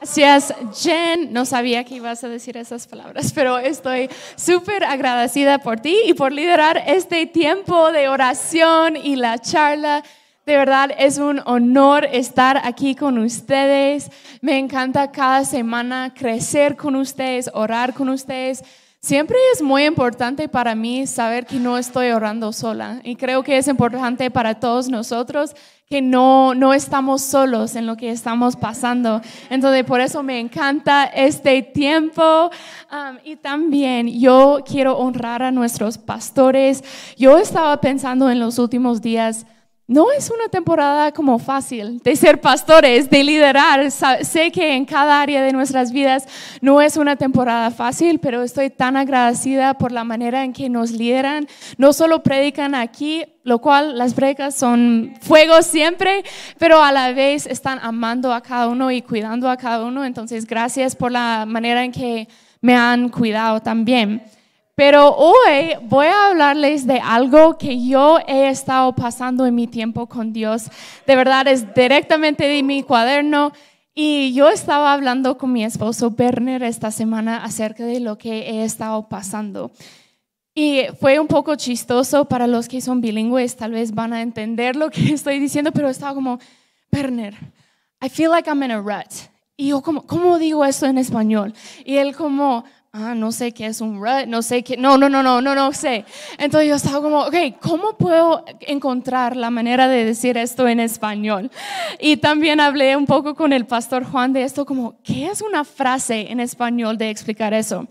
Gracias, Jen. No sabía que ibas a decir esas palabras, pero estoy súper agradecida por ti y por liderar este tiempo de oración y la charla. De verdad es un honor estar aquí con ustedes. Me encanta cada semana crecer con ustedes, orar con ustedes. Siempre es muy importante para mí saber que no estoy orando sola y creo que es importante para todos nosotros que no, no estamos solos en lo que estamos pasando. Entonces, por eso me encanta este tiempo. Um, y también yo quiero honrar a nuestros pastores. Yo estaba pensando en los últimos días, no es una temporada como fácil de ser pastores, de liderar. Sé que en cada área de nuestras vidas no es una temporada fácil, pero estoy tan agradecida por la manera en que nos lideran. No solo predican aquí, lo cual las predicas son fuego siempre, pero a la vez están amando a cada uno y cuidando a cada uno. Entonces, gracias por la manera en que me han cuidado también. Pero hoy voy a hablarles de algo que yo he estado pasando en mi tiempo con Dios. De verdad es directamente de mi cuaderno. Y yo estaba hablando con mi esposo Werner esta semana acerca de lo que he estado pasando. Y fue un poco chistoso para los que son bilingües, tal vez van a entender lo que estoy diciendo, pero estaba como, Werner, I feel like I'm in a rut. Y yo como, ¿cómo digo esto en español? Y él como, ah, no sé qué es un rut, no sé qué, no, no, no, no, no, no sé. Entonces yo estaba como, ok, ¿cómo puedo encontrar la manera de decir esto en español? Y también hablé un poco con el pastor Juan de esto, como, ¿qué es una frase en español de explicar eso?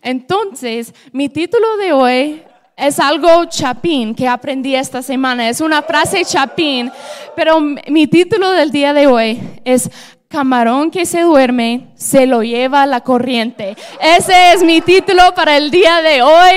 Entonces, mi título de hoy es algo chapín que aprendí esta semana, es una frase chapín, pero mi título del día de hoy es Camarón que se duerme, se lo lleva la corriente. Ese es mi título para el día de hoy,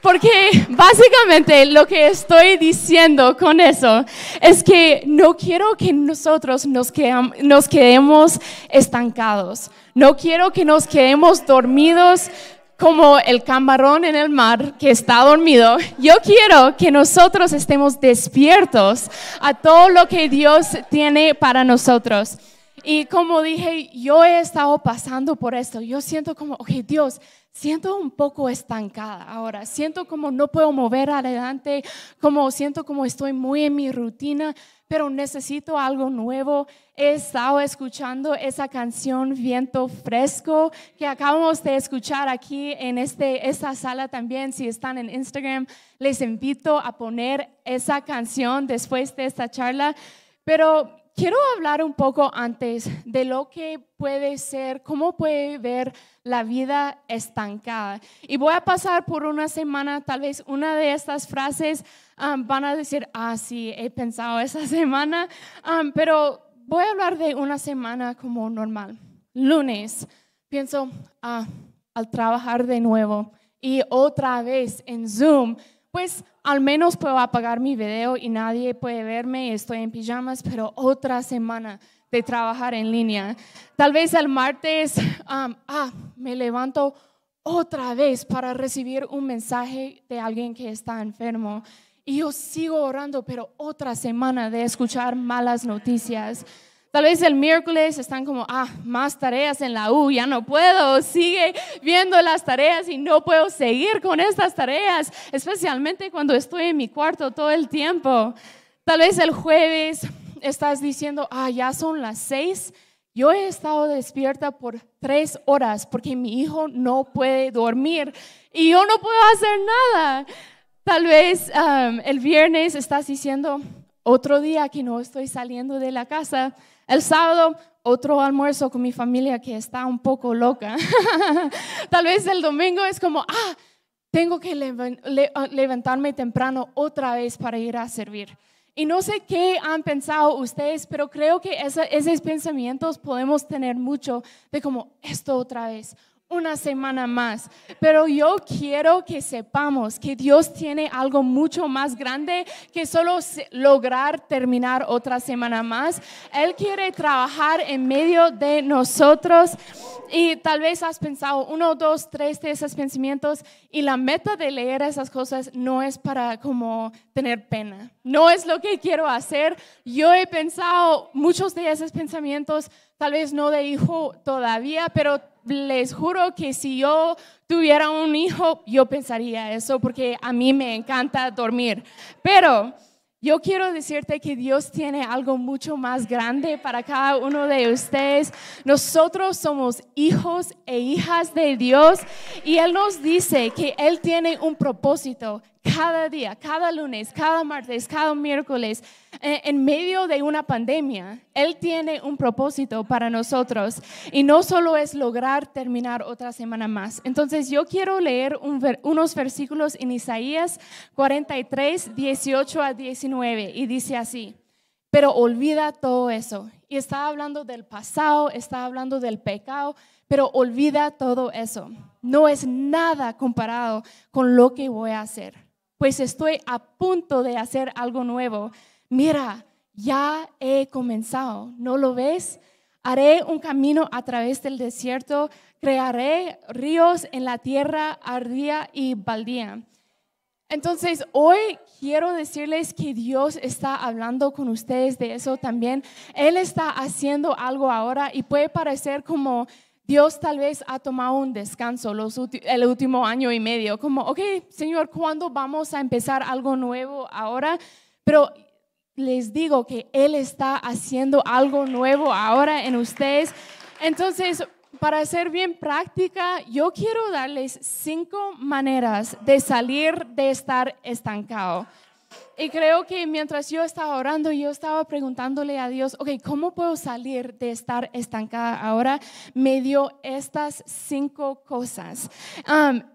porque básicamente lo que estoy diciendo con eso es que no quiero que nosotros nos quedemos estancados, no quiero que nos quedemos dormidos como el camarón en el mar que está dormido, yo quiero que nosotros estemos despiertos a todo lo que Dios tiene para nosotros. Y como dije, yo he estado pasando por esto. Yo siento como, ok, Dios, siento un poco estancada ahora. Siento como no puedo mover adelante, como siento como estoy muy en mi rutina, pero necesito algo nuevo. He estado escuchando esa canción Viento Fresco que acabamos de escuchar aquí en este, esta sala también. Si están en Instagram, les invito a poner esa canción después de esta charla. Pero quiero hablar un poco antes de lo que puede ser, cómo puede ver la vida estancada. Y voy a pasar por una semana, tal vez una de estas frases um, van a decir, ah, sí, he pensado esa semana, um, pero voy a hablar de una semana como normal. Lunes, pienso, ah, al trabajar de nuevo y otra vez en Zoom, pues al menos puedo apagar mi video y nadie puede verme y estoy en pijamas, pero otra semana de trabajar en línea. Tal vez el martes, ah, me levanto otra vez para recibir un mensaje de alguien que está enfermo. Y yo sigo orando, pero otra semana de escuchar malas noticias. Tal vez el miércoles están como, ah, más tareas en la U, ya no puedo, sigue viendo las tareas y no puedo seguir con estas tareas, especialmente cuando estoy en mi cuarto todo el tiempo. Tal vez el jueves estás diciendo, ah, ya son las seis, yo he estado despierta por tres horas porque mi hijo no puede dormir y yo no puedo hacer nada. Tal vez el viernes estás diciendo, otro día que no estoy saliendo de la casa el sábado otro almuerzo con mi familia que está un poco loca. Tal vez el domingo es como, ah, tengo que levantarme temprano otra vez para ir a servir. Y no sé qué han pensado ustedes, pero creo que esos pensamientos podemos tener mucho de como esto otra vez, una semana más. Pero yo quiero que sepamos que Dios tiene algo mucho más grande que solo lograr terminar otra semana más. Él quiere trabajar en medio de nosotros y tal vez has pensado uno, dos, tres de esos pensamientos y la meta de leer esas cosas no es para como tener pena. No es lo que quiero hacer. Yo he pensado muchos de esos pensamientos, tal vez no de hijo todavía, pero les juro que si yo tuviera un hijo, yo pensaría eso porque a mí me encanta dormir. Pero yo quiero decirte que Dios tiene algo mucho más grande para cada uno de ustedes. Nosotros somos hijos e hijas de Dios y Él nos dice que Él tiene un propósito cada día, cada lunes, cada martes, cada miércoles, eh, en medio de una pandemia, Él tiene un propósito para nosotros y no solo es lograr terminar otra semana más. Entonces yo quiero leer unos versículos en Isaías 43, 18 a 19 y dice así, pero olvida todo eso. Y está hablando del pasado, está hablando del pecado, pero olvida todo eso. No es nada comparado con lo que voy a hacer pues estoy a punto de hacer algo nuevo. Mira, ya he comenzado, ¿no lo ves? Haré un camino a través del desierto, crearé ríos en la tierra ardía y baldía. Entonces, hoy quiero decirles que Dios está hablando con ustedes de eso también. Él está haciendo algo ahora y puede parecer como Dios tal vez ha tomado un descanso el último año y medio, como, ok, Señor, ¿cuándo vamos a empezar algo nuevo ahora? Pero les digo que Él está haciendo algo nuevo ahora en ustedes. Entonces, para ser bien práctica, yo quiero darles cinco maneras de salir de estar estancado. Y creo que mientras yo estaba orando, yo estaba preguntándole a Dios, ok, ¿cómo puedo salir de estar estancada ahora? Me dio estas cinco cosas.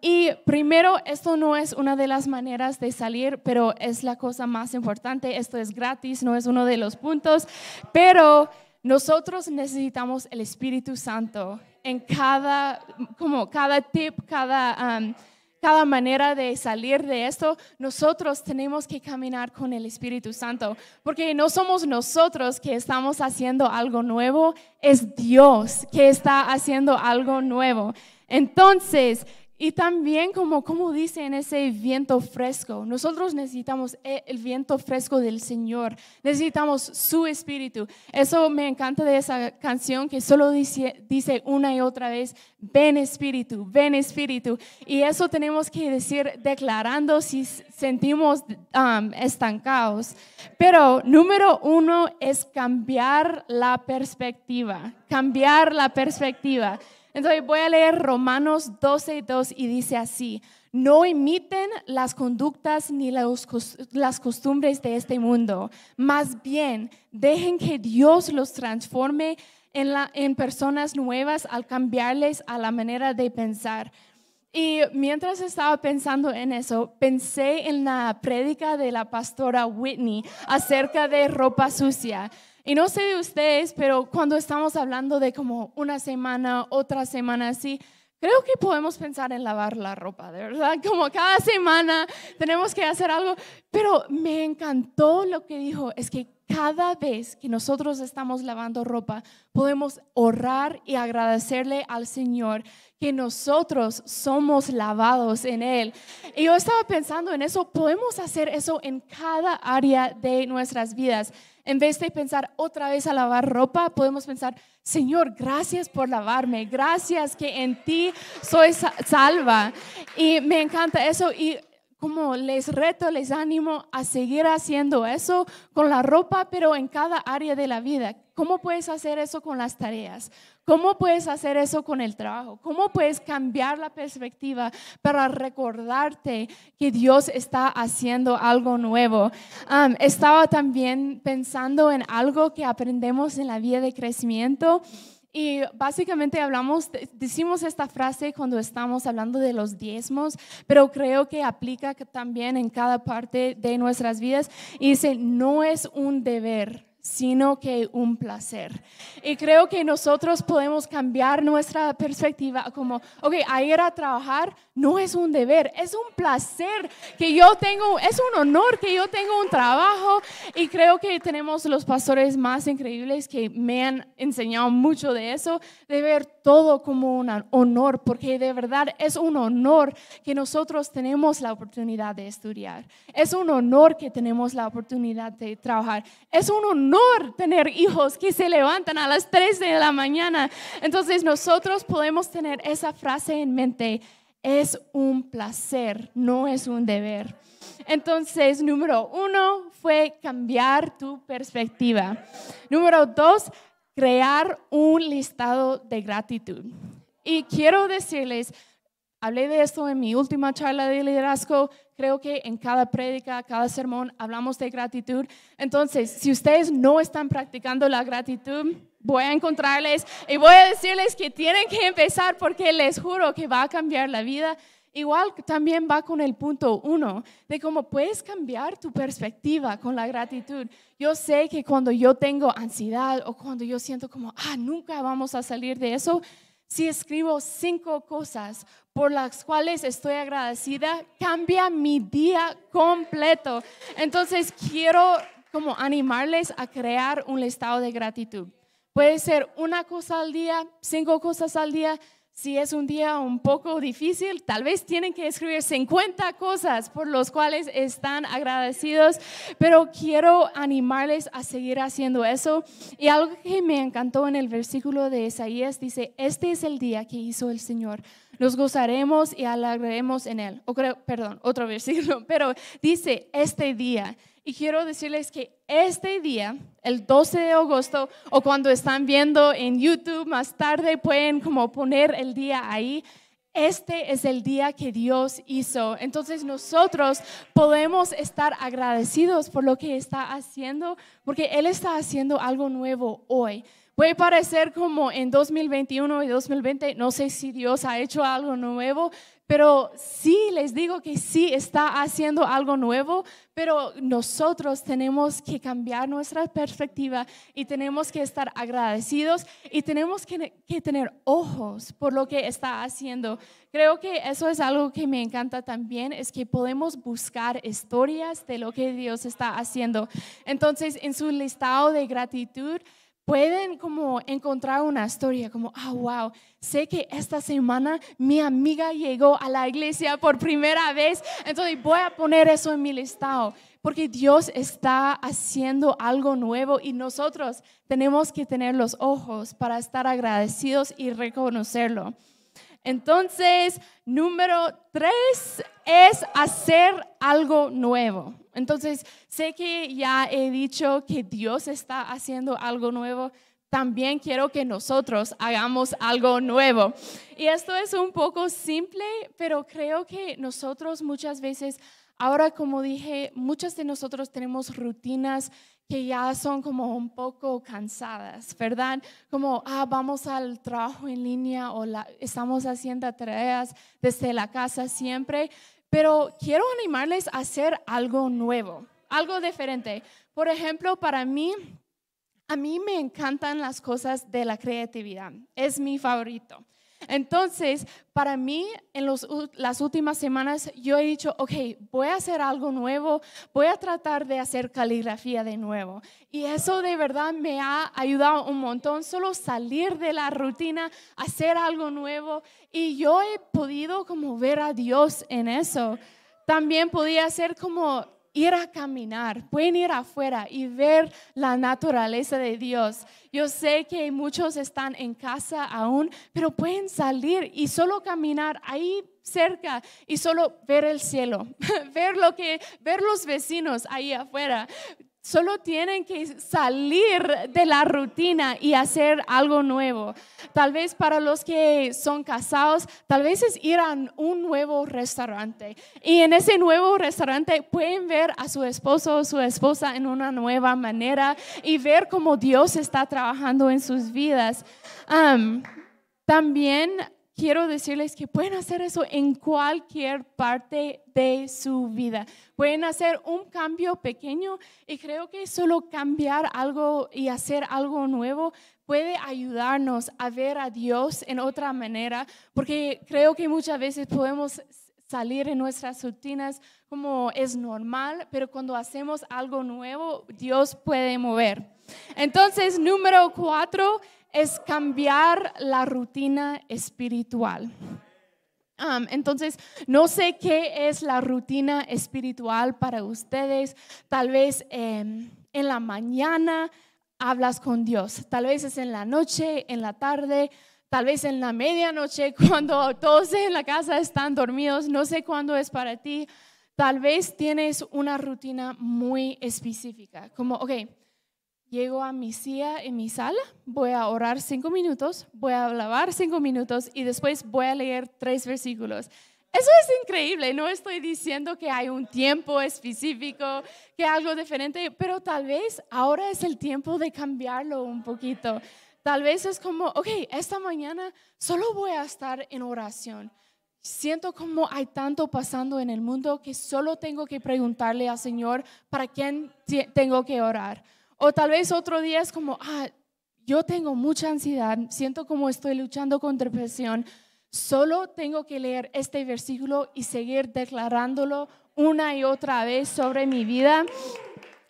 y primero, esto no es una de las maneras de salir, pero es la cosa más importante. Esto es gratis, no es uno de los puntos, pero nosotros necesitamos el Espíritu Santo en cada, como cada tip, cada... Um, cada manera de salir de esto, nosotros tenemos que caminar con el Espíritu Santo, porque no somos nosotros que estamos haciendo algo nuevo, es Dios que está haciendo algo nuevo. Entonces, y también, como, como dice en ese viento fresco, nosotros necesitamos e, el viento fresco del Señor, necesitamos su espíritu. Eso me encanta de esa canción que solo dice, dice una y otra vez, ven espíritu, ven espíritu. Y eso tenemos que decir declarando si sentimos um, estancados. Pero número uno es cambiar la perspectiva, cambiar la perspectiva. Entonces voy a leer Romanos 12, 2 y dice así, no imiten las conductas ni las costumbres de este mundo, más bien dejen que Dios los transforme en, en personas nuevas al cambiarles a la manera de pensar. Y mientras estaba pensando en eso, pensé en la prédica de la pastora Whitney acerca de ropa sucia. Y no sé de ustedes, pero cuando estamos hablando de como una semana, otra semana así, creo que podemos pensar en lavar la ropa, de verdad, como cada semana tenemos que hacer algo. Pero me encantó lo que dijo, es que cada vez que nosotros estamos lavando ropa, podemos orar y agradecerle al Señor que nosotros somos lavados en Él. Y yo estaba pensando en eso, podemos hacer eso en cada área de nuestras vidas. En vez de pensar otra vez a lavar ropa, podemos pensar, Señor, gracias por lavarme, gracias que en ti soy salva. Y me encanta eso. Y como les reto, les animo a seguir haciendo eso con la ropa, pero en cada área de la vida. ¿Cómo puedes hacer eso con las tareas? ¿Cómo puedes hacer eso con el trabajo? ¿Cómo puedes cambiar la perspectiva para recordarte que Dios está haciendo algo nuevo? estaba también pensando en algo que aprendemos en la vía de crecimiento. Y básicamente hablamos, decimos esta frase cuando estamos hablando de los diezmos, pero creo que aplica también en cada parte de nuestras vidas. Y dice, no es un deber, sino que un placer. Y creo que nosotros podemos cambiar nuestra perspectiva como, ok, a ir a trabajar no es un deber, es un placer que yo tengo, es un honor que yo tengo un trabajo y creo que tenemos los pastores más increíbles que me han enseñado mucho de eso, de ver todo como un honor, porque de verdad es un honor que nosotros tenemos la oportunidad de estudiar, es un honor que tenemos la oportunidad de trabajar, es un honor tener hijos que se levantan a las 3 de la mañana. Entonces nosotros podemos tener esa frase en mente. Es un placer, no es un deber. Entonces, número uno fue cambiar tu perspectiva. Número dos, crear un listado de gratitud. Y quiero decirles, Hablé de esto en mi última charla de liderazgo. Creo que en cada prédica, cada sermón hablamos de gratitud. Entonces, si ustedes no están practicando la gratitud, voy a encontrarles y voy a decirles que tienen que empezar porque les juro que va a cambiar la vida. Igual también va con el punto uno de cómo puedes cambiar tu perspectiva con la gratitud. Yo sé que cuando yo tengo ansiedad o cuando yo siento como, ah, nunca vamos a salir de eso, si escribo cinco cosas por las cuales estoy agradecida, cambia mi día completo. Entonces quiero como animarles a crear un estado de gratitud. Puede ser una cosa al día, cinco cosas al día, si es un día un poco difícil, tal vez tienen que escribir 50 cosas por los cuales están agradecidos, pero quiero animarles a seguir haciendo eso. Y algo que me encantó en el versículo de Isaías dice, este es el día que hizo el Señor. Nos gozaremos y alegraremos en él. O perdón, otro versículo, pero dice, este día y quiero decirles que este día, el 12 de agosto, o cuando están viendo en YouTube más tarde, pueden como poner el día ahí. Este es el día que Dios hizo. Entonces nosotros podemos estar agradecidos por lo que está haciendo, porque Él está haciendo algo nuevo hoy. Puede parecer como en 2021 y 2020, no sé si Dios ha hecho algo nuevo, pero sí, les digo que sí está haciendo algo nuevo, pero nosotros tenemos que cambiar nuestra perspectiva y tenemos que estar agradecidos y tenemos que, que, tener ojos por lo que está haciendo. Creo que eso es algo que me encanta también, es que podemos buscar historias de lo que Dios está haciendo. Entonces, en su listado de gratitud, pueden como encontrar una historia como, ah, wow, sé que esta semana mi amiga llegó a la iglesia por primera vez, entonces voy a poner eso en mi listado, porque Dios está haciendo algo nuevo y nosotros tenemos que tener los ojos para estar agradecidos y reconocerlo. Entonces, número tres es hacer algo nuevo. Entonces, sé que ya he dicho que Dios está haciendo algo nuevo. También quiero que nosotros hagamos algo nuevo. Y esto es un poco simple, pero creo que nosotros muchas veces Ahora, como dije, muchas de nosotros tenemos rutinas que ya son como un poco cansadas, ¿verdad? Como, ah, vamos al trabajo en línea o la, estamos haciendo tareas desde la casa siempre, pero quiero animarles a hacer algo nuevo, algo diferente. Por ejemplo, para mí, a mí me encantan las cosas de la creatividad, es mi favorito. Entonces, para mí, en las últimas semanas, yo he dicho, ok, voy a hacer algo nuevo, voy a tratar de hacer caligrafía de nuevo. Y eso de verdad me ha ayudado un montón, solo salir de la rutina, hacer algo nuevo. Y yo he podido como ver a Dios en eso. También podía ser como ir a caminar, pueden ir afuera y ver la naturaleza de Dios. Yo sé que muchos están en casa aún, pero pueden salir y solo caminar ahí cerca y solo ver el cielo, ver lo que ver los vecinos ahí afuera. Solo tienen que salir de la rutina y hacer algo nuevo. Tal vez para los que son casados, tal vez es ir a un nuevo restaurante. Y en ese nuevo restaurante pueden ver a su esposo o su esposa en una nueva manera y ver cómo Dios está trabajando en sus vidas. también quiero decirles que pueden hacer eso en cualquier parte de su vida. Pueden hacer un cambio pequeño y creo que solo cambiar algo y hacer algo nuevo puede ayudarnos a ver a Dios en otra manera, porque creo que muchas veces podemos salir en nuestras rutinas como es normal, pero cuando hacemos algo nuevo, Dios puede mover. Entonces, número cuatro es cambiar la rutina espiritual. entonces, no sé qué es la rutina espiritual para ustedes. Tal vez em, en la mañana hablas con Dios, tal vez es en la noche, en la tarde, tal vez en la medianoche, cuando todos en la casa están dormidos. No sé cuándo es para ti. Tal vez tienes una rutina muy específica, como, ok, Llego a mi silla en mi sala, voy a orar cinco minutos, voy a lavar cinco minutos y después voy a leer tres versículos. Eso es increíble, no estoy diciendo que hay un tiempo específico, que algo diferente, pero tal vez ahora es el tiempo de cambiarlo un poquito. Tal vez es como, ok, esta mañana solo voy a estar en oración. Siento como hay tanto pasando en el mundo que solo tengo que preguntarle al Señor para quién tengo que orar o tal vez otro día es como, ah, yo tengo mucha ansiedad, siento como estoy luchando contra depresión, solo tengo que leer este versículo y seguir declarándolo una y otra vez sobre mi vida.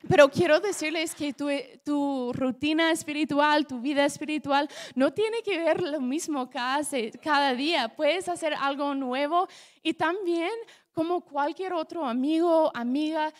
Pero quiero decirles que tu, tu, rutina espiritual, tu vida espiritual, no tiene que ver lo mismo cada, cada día. Puedes hacer algo nuevo y también, como cualquier otro amigo, amiga,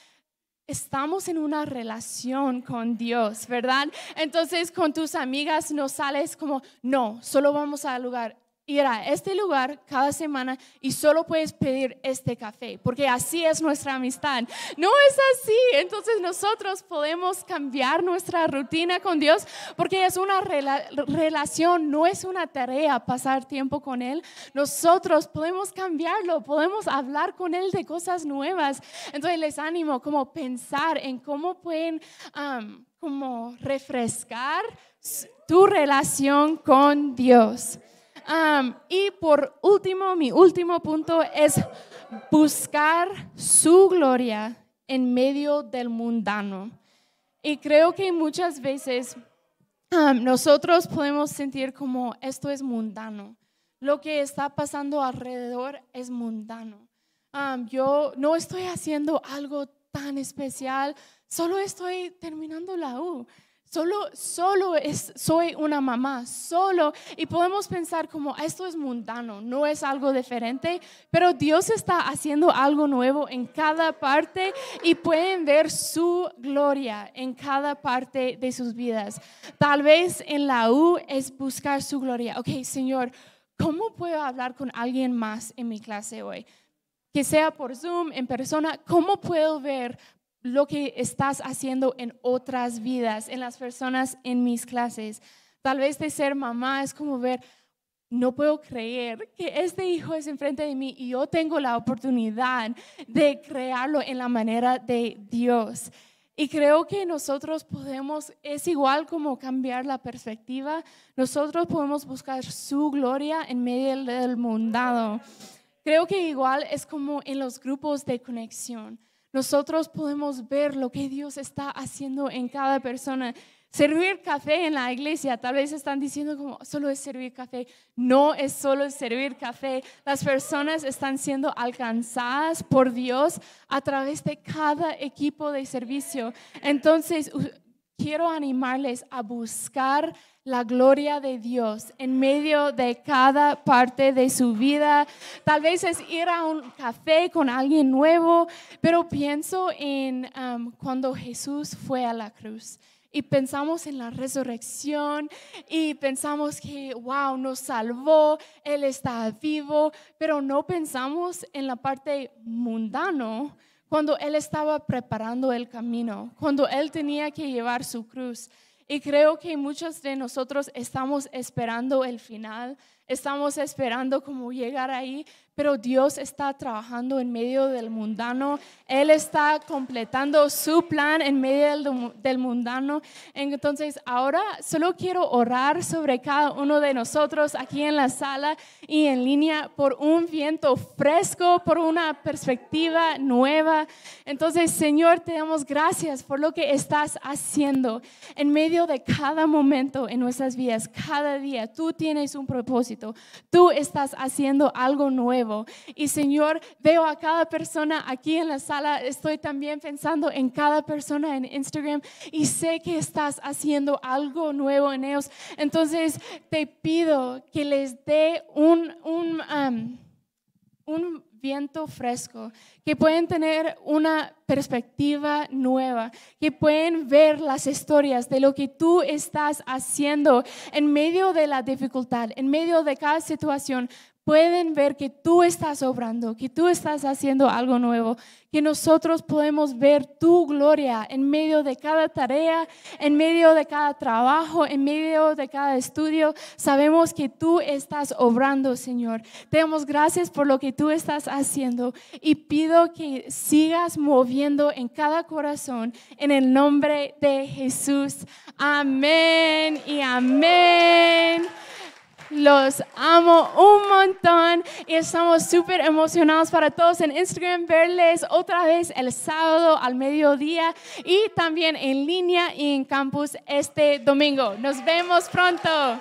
Estamos en una relación con Dios, ¿verdad? Entonces con tus amigas no sales como, no, solo vamos al lugar ir a este lugar cada semana y solo puedes pedir este café, porque así es nuestra amistad. No es así, entonces nosotros podemos cambiar nuestra rutina con Dios, porque es una relación, no es una tarea pasar tiempo con Él. Nosotros podemos cambiarlo, podemos hablar con Él de cosas nuevas. Entonces les animo como pensar en cómo pueden... como refrescar tu relación con Dios y por último, mi último punto es buscar su gloria en medio del mundano. Y creo que muchas veces nosotros podemos sentir como esto es mundano. Lo que está pasando alrededor es mundano. yo no estoy haciendo algo tan especial, solo estoy terminando la U. Solo, solo soy una mamá, solo. Y podemos pensar como, ah, esto es mundano, no es algo diferente, pero Dios está haciendo algo nuevo en cada parte y pueden ver su gloria en cada parte de sus vidas. Tal vez en la U es buscar su gloria. Ok, Señor, ¿cómo puedo hablar con alguien más en mi clase hoy? que sea por Zoom, en persona, ¿cómo puedo ver lo que estás haciendo en otras vidas, en las personas en mis clases. Tal vez de ser mamá es como ver, no puedo creer que este hijo es enfrente de mí y yo tengo la oportunidad de crearlo en la manera de Dios. Y creo que nosotros podemos, es igual como cambiar la perspectiva, nosotros podemos buscar su gloria en medio del mundado. Creo que igual es como en los grupos de conexión nosotros podemos ver lo que Dios está haciendo en cada persona. Servir café en la iglesia, tal vez están diciendo como solo es servir café. No es solo servir café. Las personas están siendo alcanzadas por Dios a través de cada equipo de servicio. Entonces, quiero animarles a buscar la gloria de Dios en medio de cada parte de su vida. Tal vez es ir a un café con alguien nuevo, pero pienso en um, cuando Jesús fue a la cruz y pensamos en la resurrección y pensamos que, wow, nos salvó, Él está vivo, pero no pensamos en la parte mundano cuando Él estaba preparando el camino, cuando Él tenía que llevar su cruz. Y creo que muchos de nosotros estamos esperando el final estamos esperando cómo llegar ahí, pero Dios está trabajando en medio del mundano, Él está completando su plan en medio del, mundano. Entonces, ahora solo quiero orar sobre cada uno de nosotros aquí en la sala y en línea por un viento fresco, por una perspectiva nueva. Entonces, Señor, te damos gracias por lo que estás haciendo en medio de cada momento en nuestras vidas, cada día. Tú tienes un propósito Tú estás haciendo algo nuevo. Y Señor, veo a cada persona aquí en la sala, estoy también pensando en cada persona en Instagram y sé que estás haciendo algo nuevo en ellos. Entonces te pido que les dé un, un, um, un viento fresco, que pueden tener una perspectiva nueva, que pueden ver las historias de lo que tú estás haciendo en medio de la dificultad, en medio de cada situación, pueden ver que tú estás obrando, que tú estás haciendo algo nuevo, que nosotros podemos ver tu gloria en medio de cada tarea, en medio de cada trabajo, en medio de cada estudio. Sabemos que tú estás obrando, Señor. Te damos gracias por lo que tú estás haciendo y pido que sigas moviendo en cada corazón en el nombre de Jesús. Amén y amén. Los amo un montón y estamos súper emocionados para todos en Instagram verles otra vez el sábado al mediodía y también en línea y en campus este domingo. Nos vemos pronto.